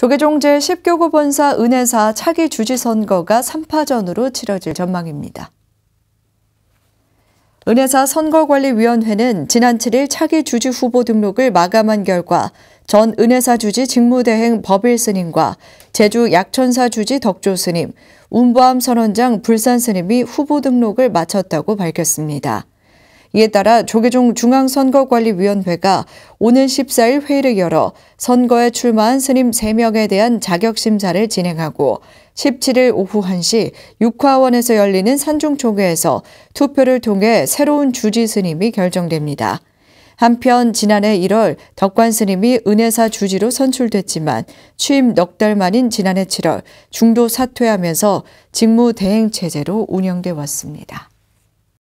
조계종 제10교구 본사 은혜사 차기 주지 선거가 3파전으로 치러질 전망입니다. 은혜사 선거관리위원회는 지난 7일 차기 주지 후보 등록을 마감한 결과 전 은혜사 주지 직무대행 법일스님과 제주 약천사 주지 덕조스님, 운보암 선원장 불산스님이 후보 등록을 마쳤다고 밝혔습니다. 이에 따라 조계종 중앙선거관리위원회가 오는 14일 회의를 열어 선거에 출마한 스님 3명에 대한 자격심사를 진행하고 17일 오후 1시 육화원에서 열리는 산중총회에서 투표를 통해 새로운 주지 스님이 결정됩니다. 한편 지난해 1월 덕관 스님이 은혜사 주지로 선출됐지만 취임 넉 달 만인 지난해 7월 중도 사퇴하면서 직무 대행 체제로 운영돼 왔습니다.